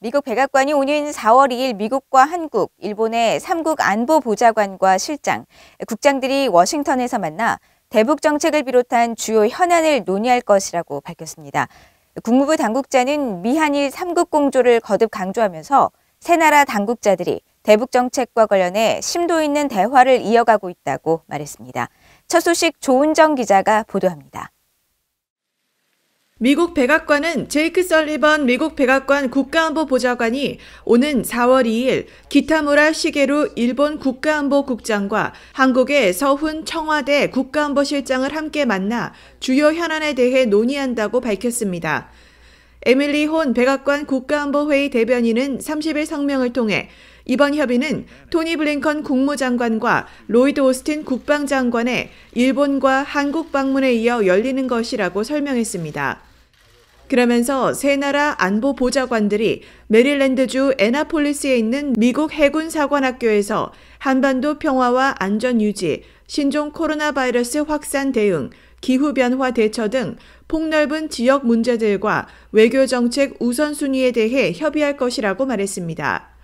미국 백악관이 오는 4월 2일 미국과 한국, 일본의 3국 안보 보좌관과 실장, 국장들이 워싱턴에서 만나 대북 정책을 비롯한 주요 현안을 논의할 것이라고 밝혔습니다. 국무부 당국자는 미한일 3국 공조를 거듭 강조하면서 세 나라 당국자들이 대북 정책과 관련해 심도 있는 대화를 이어가고 있다고 말했습니다. 첫 소식 조은정 기자가 보도합니다. 미국 백악관은 제이크 설리번 미국 백악관 국가안보 보좌관이 오는 4월 2일 기타무라 시게루 일본 국가안보국장과 한국의 서훈 청와대 국가안보실장을 함께 만나 주요 현안에 대해 논의한다고 밝혔습니다. 에밀리 혼 백악관 국가안보회의 대변인은 30일 성명을 통해 이번 협의는 토니 블링컨 국무장관과 로이드 오스틴 국방장관의 일본과 한국 방문에 이어 열리는 것이라고 설명했습니다. 그러면서 세 나라 안보 보좌관들이 메릴랜드주 애나폴리스에 있는 미국 해군 사관학교에서 한반도 평화와 안전 유지, 신종 코로나 바이러스 확산 대응, 기후변화 대처 등 폭넓은 지역 문제들과 외교정책 우선순위에 대해 협의할 것이라고 말했습니다.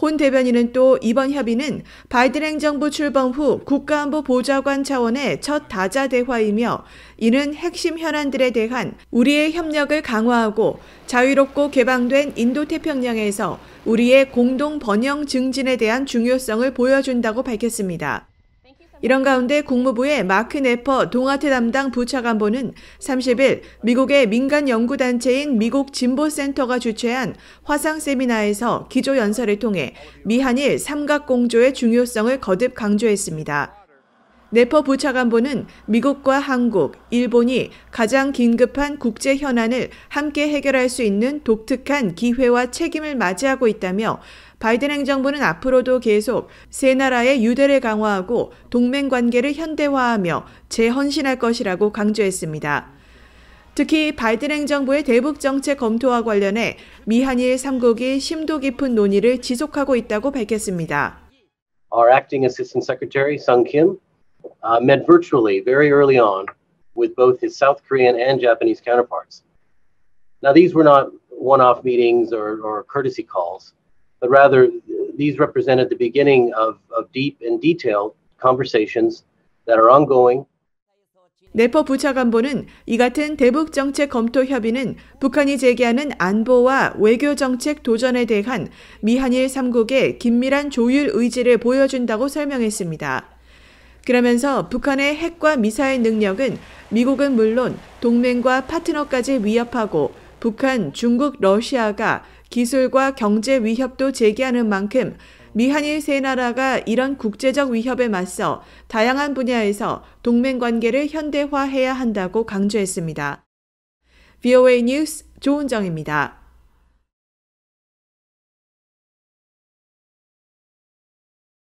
혼 대변인은 또 이번 협의는 바이든 행정부 출범 후 국가안보 보좌관 차원의 첫 다자 대화이며 이는 핵심 현안들에 대한 우리의 협력을 강화하고 자유롭고 개방된 인도태평양에서 우리의 공동 번영 증진에 대한 중요성을 보여준다고 밝혔습니다. 이런 가운데 국무부의 마크 네퍼 동아태 담당 부차관보는 30일 미국의 민간 연구단체인 미국 진보센터가 주최한 화상 세미나에서 기조연설을 통해 미한일 삼각공조의 중요성을 거듭 강조했습니다. 네퍼 부차관보는 미국과 한국, 일본이 가장 긴급한 국제 현안을 함께 해결할 수 있는 독특한 기회와 책임을 맞이하고 있다며 바이든 행정부는 앞으로도 계속 세 나라의 유대를 강화하고 동맹 관계를 현대화하며 재헌신할 것이라고 강조했습니다. 특히 바이든 행정부의 대북 정책 검토와 관련해 미한일 3국이 심도 깊은 논의를 지속하고 있다고 밝혔습니다. Our acting assistant secretary Sung Kim uh, met virtually very early on with both his South Korean and Japanese counterparts. Now these were not one-off meetings or, or courtesy calls. but rather these represented the beginning of, of deep and detailed conversations that are ongoing 네퍼 부차관보는 이 같은 대북 정책 검토 협의는 북한이 제기하는 안보와 외교 정책 도전에 대한 미한일 3국의 긴밀한 조율 의지를 보여준다고 설명했습니다. 그러면서 북한의 핵과 미사일 능력은 미국은 물론 동맹과 파트너까지 위협하고 북한, 중국, 러시아가 기술과 경제 위협도 제기하는 만큼 미한일 세 나라가 이런 국제적 위협에 맞서 다양한 분야에서 동맹 관계를 현대화해야 한다고 강조했습니다. VOA 뉴스 조은정입니다.